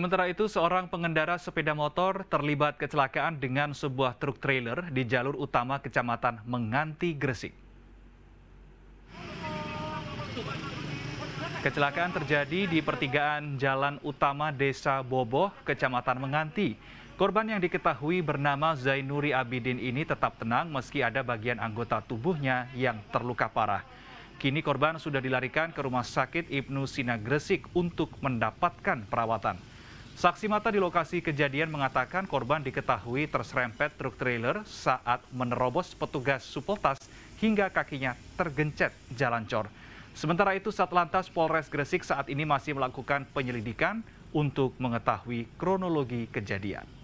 Sementara itu, seorang pengendara sepeda motor terlibat kecelakaan dengan sebuah truk trailer di jalur utama Kecamatan Menganti Gresik. Kecelakaan terjadi di pertigaan jalan utama Desa Boboh, Kecamatan Menganti. Korban yang diketahui bernama Zainuri Abidin ini tetap tenang meski ada bagian anggota tubuhnya yang terluka parah. Kini korban sudah dilarikan ke Rumah Sakit Ibnu Sina Gresik untuk mendapatkan perawatan. Saksi mata di lokasi kejadian mengatakan korban diketahui terserempet truk trailer saat menerobos petugas Supeltas hingga kakinya tergencet jalan cor. Sementara itu Satlantas Polres Gresik saat ini masih melakukan penyelidikan untuk mengetahui kronologi kejadian.